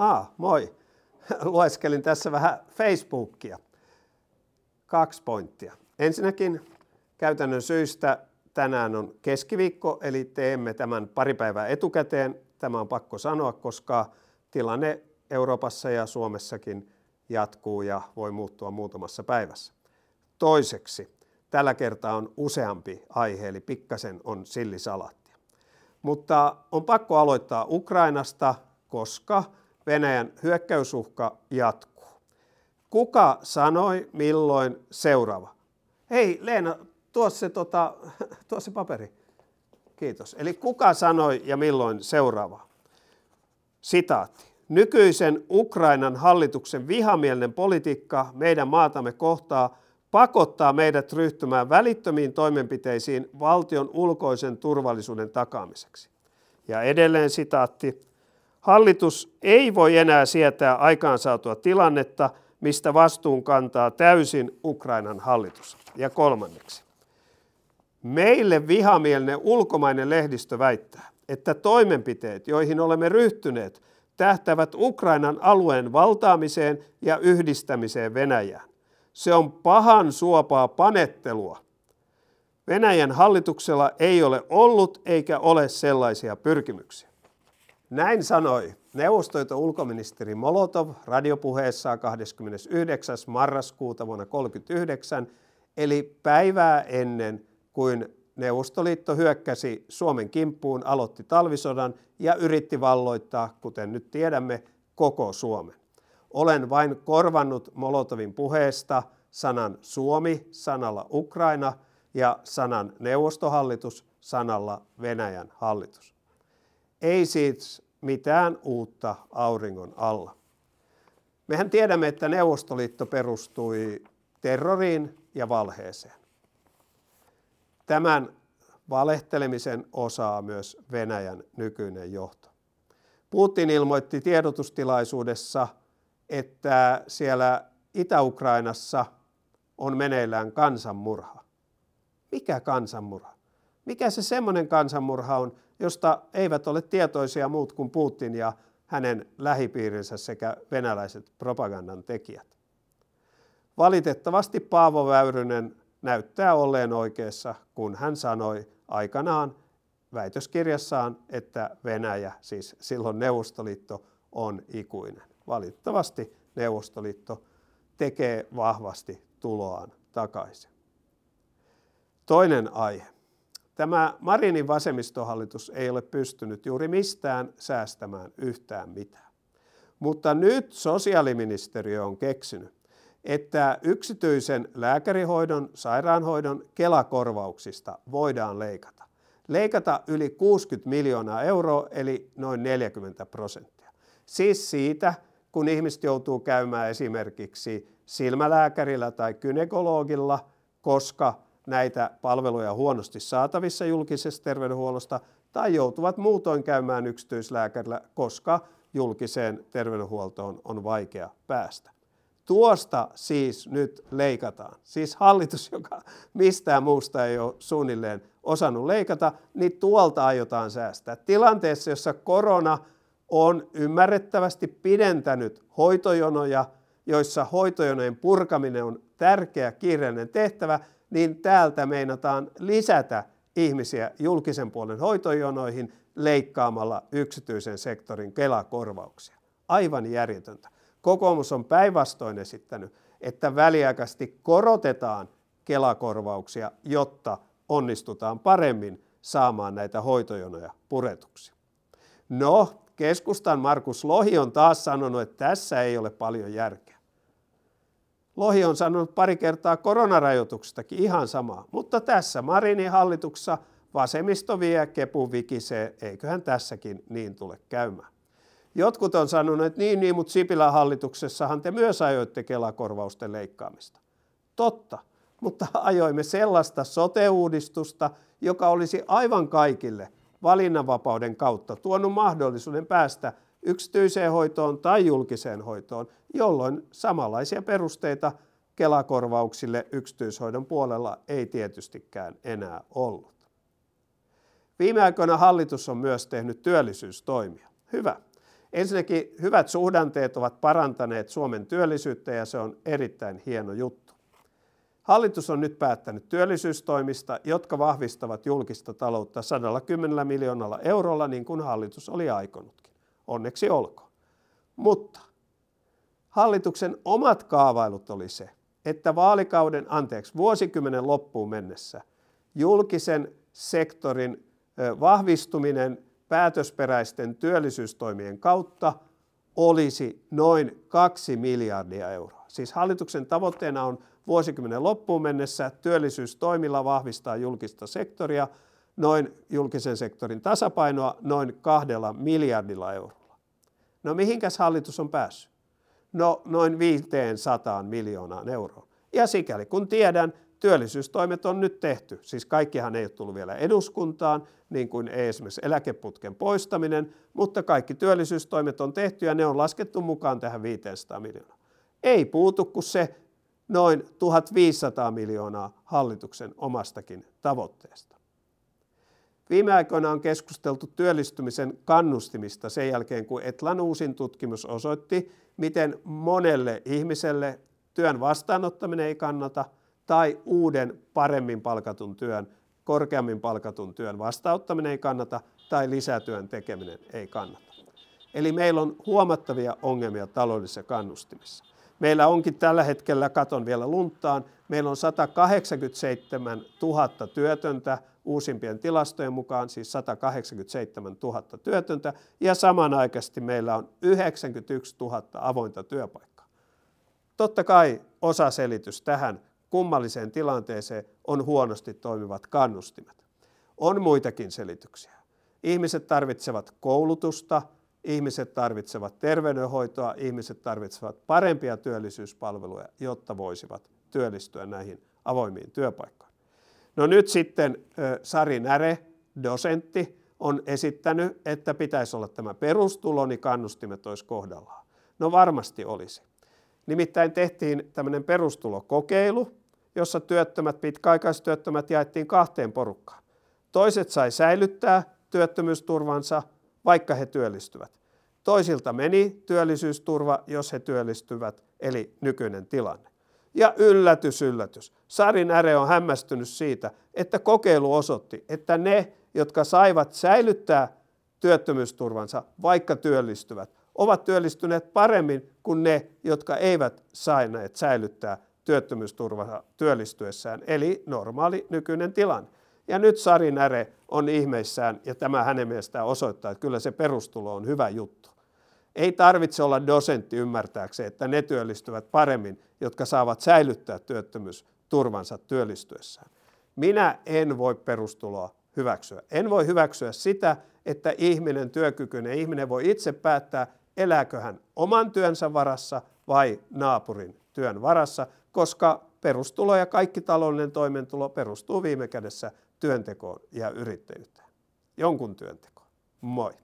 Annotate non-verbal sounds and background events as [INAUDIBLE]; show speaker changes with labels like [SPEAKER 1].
[SPEAKER 1] Ah, moi. [LAUGHS] Lueskelin tässä vähän Facebookia. Kaksi pointtia. Ensinnäkin käytännön syistä tänään on keskiviikko, eli teemme tämän pari päivää etukäteen. Tämä on pakko sanoa, koska tilanne Euroopassa ja Suomessakin jatkuu ja voi muuttua muutamassa päivässä. Toiseksi, tällä kertaa on useampi aihe, eli pikkasen on sillisalaattia. Mutta on pakko aloittaa Ukrainasta, koska Venäjän hyökkäysuhka jatkuu. Kuka sanoi milloin seuraava? Hei Leena, tuossa se, tota, [LAUGHS] tuo se paperi. Kiitos. Eli kuka sanoi ja milloin seuraava? Sitaatti. Nykyisen Ukrainan hallituksen vihamielinen politiikka meidän maatamme kohtaa pakottaa meidät ryhtymään välittömiin toimenpiteisiin valtion ulkoisen turvallisuuden takaamiseksi. Ja edelleen sitaatti. Hallitus ei voi enää sietää aikaansaatua tilannetta, mistä vastuun kantaa täysin Ukrainan hallitus. Ja kolmanneksi. Meille vihamielinen ulkomainen lehdistö väittää, että toimenpiteet, joihin olemme ryhtyneet, tähtävät Ukrainan alueen valtaamiseen ja yhdistämiseen Venäjään. Se on pahan suopaa panettelua. Venäjän hallituksella ei ole ollut eikä ole sellaisia pyrkimyksiä. Näin sanoi neuvostoito ulkoministeri Molotov radiopuheessaan 29. marraskuuta vuonna 1939, eli päivää ennen kuin Neuvostoliitto hyökkäsi Suomen kimppuun, aloitti talvisodan ja yritti valloittaa, kuten nyt tiedämme, koko Suomen. Olen vain korvannut Molotovin puheesta sanan Suomi sanalla Ukraina ja sanan neuvostohallitus sanalla Venäjän hallitus. Ei siis mitään uutta auringon alla. Mehän tiedämme, että Neuvostoliitto perustui terroriin ja valheeseen. Tämän valehtelemisen osaa myös Venäjän nykyinen johto. Putin ilmoitti tiedotustilaisuudessa, että siellä Itä-Ukrainassa on meneillään kansanmurha. Mikä kansanmurha? Mikä se semmoinen kansanmurha on, josta eivät ole tietoisia muut kuin Putin ja hänen lähipiirinsä sekä venäläiset propagandan tekijät? Valitettavasti Paavo Väyrynen näyttää olleen oikeassa, kun hän sanoi aikanaan väitöskirjassaan, että Venäjä, siis silloin Neuvostoliitto, on ikuinen. Valitettavasti Neuvostoliitto tekee vahvasti tuloaan takaisin. Toinen aihe. Tämä Marinin vasemmistohallitus ei ole pystynyt juuri mistään säästämään yhtään mitään. Mutta nyt sosiaaliministeriö on keksinyt, että yksityisen lääkärihoidon, sairaanhoidon kelakorvauksista voidaan leikata. Leikata yli 60 miljoonaa euroa eli noin 40 prosenttia. Siis siitä, kun ihmiset joutuu käymään esimerkiksi silmälääkärillä tai kynekologilla, koska näitä palveluja huonosti saatavissa julkisesta terveydenhuollosta tai joutuvat muutoin käymään yksityislääkärillä, koska julkiseen terveydenhuoltoon on vaikea päästä. Tuosta siis nyt leikataan. Siis hallitus, [LAUGHS] joka mistään muusta ei ole suunnilleen osannut leikata, niin tuolta aiotaan säästää. Tilanteessa, jossa korona on ymmärrettävästi pidentänyt hoitojonoja, joissa hoitojonojen purkaminen on tärkeä kiireellinen tehtävä, niin täältä meinataan lisätä ihmisiä julkisen puolen hoitojonoihin leikkaamalla yksityisen sektorin Kela-korvauksia. Aivan järjetöntä. Kokoomus on päinvastoin esittänyt, että väliaikaisesti korotetaan kela korvauksia, jotta onnistutaan paremmin saamaan näitä hoitojonoja puretuksi. No, keskustan Markus Lohi on taas sanonut, että tässä ei ole paljon järkeä. Lohi on sanonut pari kertaa koronarajoituksestakin ihan samaa. Mutta tässä Marinin hallituksessa vasemmisto vie, kepu vikisee, eiköhän tässäkin niin tule käymään. Jotkut on sanonut, että niin, niin, mutta Sipilän hallituksessahan te myös ajoitte Kelakorvausten leikkaamista. Totta, mutta ajoimme sellaista sote joka olisi aivan kaikille valinnanvapauden kautta tuonut mahdollisuuden päästä yksityiseen hoitoon tai julkiseen hoitoon, jolloin samanlaisia perusteita Kelakorvauksille yksityishoidon puolella ei tietystikään enää ollut. Viime aikoina hallitus on myös tehnyt työllisyystoimia. Hyvä. Ensinnäkin hyvät suhdanteet ovat parantaneet Suomen työllisyyttä ja se on erittäin hieno juttu. Hallitus on nyt päättänyt työllisyystoimista, jotka vahvistavat julkista taloutta 110 miljoonalla eurolla niin kuin hallitus oli aikonut. Onneksi olkoon. Mutta hallituksen omat kaavailut oli se, että vaalikauden, anteeksi, vuosikymmenen loppuun mennessä julkisen sektorin vahvistuminen päätösperäisten työllisyystoimien kautta olisi noin 2 miljardia euroa. Siis hallituksen tavoitteena on vuosikymmenen loppuun mennessä työllisyystoimilla vahvistaa julkista sektoria, noin julkisen sektorin tasapainoa noin kahdella miljardilla euroa. No mihinkäs hallitus on päässyt? No noin 500 miljoonaan euroon. Ja sikäli kun tiedän, työllisyystoimet on nyt tehty. Siis kaikkihan ei ole tullut vielä eduskuntaan, niin kuin ei esimerkiksi eläkeputken poistaminen, mutta kaikki työllisyystoimet on tehty ja ne on laskettu mukaan tähän 500 miljoonaa. Ei puutu kuin se noin 1500 miljoonaa hallituksen omastakin tavoitteesta. Viime aikoina on keskusteltu työllistymisen kannustimista sen jälkeen, kun Etlan uusin tutkimus osoitti, miten monelle ihmiselle työn vastaanottaminen ei kannata tai uuden paremmin palkatun työn, korkeammin palkatun työn vastaanottaminen ei kannata tai lisätyön tekeminen ei kannata. Eli meillä on huomattavia ongelmia taloudellisessa kannustimissa. Meillä onkin tällä hetkellä, katon vielä luntaan, meillä on 187 000 työtöntä uusimpien tilastojen mukaan, siis 187 000 työtöntä, ja samanaikaisesti meillä on 91 000 avointa työpaikkaa. Totta kai osa selitys tähän kummalliseen tilanteeseen on huonosti toimivat kannustimet. On muitakin selityksiä. Ihmiset tarvitsevat koulutusta, Ihmiset tarvitsevat terveydenhoitoa, ihmiset tarvitsevat parempia työllisyyspalveluja, jotta voisivat työllistyä näihin avoimiin työpaikkoihin. No nyt sitten Sari Näre, dosentti, on esittänyt, että pitäisi olla tämä perustulo, niin kannustimet olisi kohdallaan. No varmasti olisi. Nimittäin tehtiin tämmöinen perustulokokeilu, jossa työttömät, pitkäaikaistyöttömät jaettiin kahteen porukkaan. Toiset sai säilyttää työttömyysturvansa – vaikka he työllistyvät. Toisilta meni työllisyysturva, jos he työllistyvät, eli nykyinen tilanne. Ja yllätys, yllätys. Sarin äre on hämmästynyt siitä, että kokeilu osoitti, että ne, jotka saivat säilyttää työttömyysturvansa, vaikka työllistyvät, ovat työllistyneet paremmin kuin ne, jotka eivät saineet säilyttää työttömyysturvansa työllistyessään, eli normaali nykyinen tilanne. Ja nyt Sari Näre on ihmeissään, ja tämä hänen mielestään osoittaa, että kyllä se perustulo on hyvä juttu. Ei tarvitse olla dosentti ymmärtääkseen, että ne työllistyvät paremmin, jotka saavat säilyttää työttömyysturvansa työllistyessään. Minä en voi perustuloa hyväksyä. En voi hyväksyä sitä, että ihminen, työkykyinen ihminen voi itse päättää, elääkö hän oman työnsä varassa vai naapurin työn varassa, koska perustulo ja kaikki taloudellinen toimeentulo perustuu viime kädessä työntekoon ja yrittäjyyteen. Jonkun työntekoon. Moi!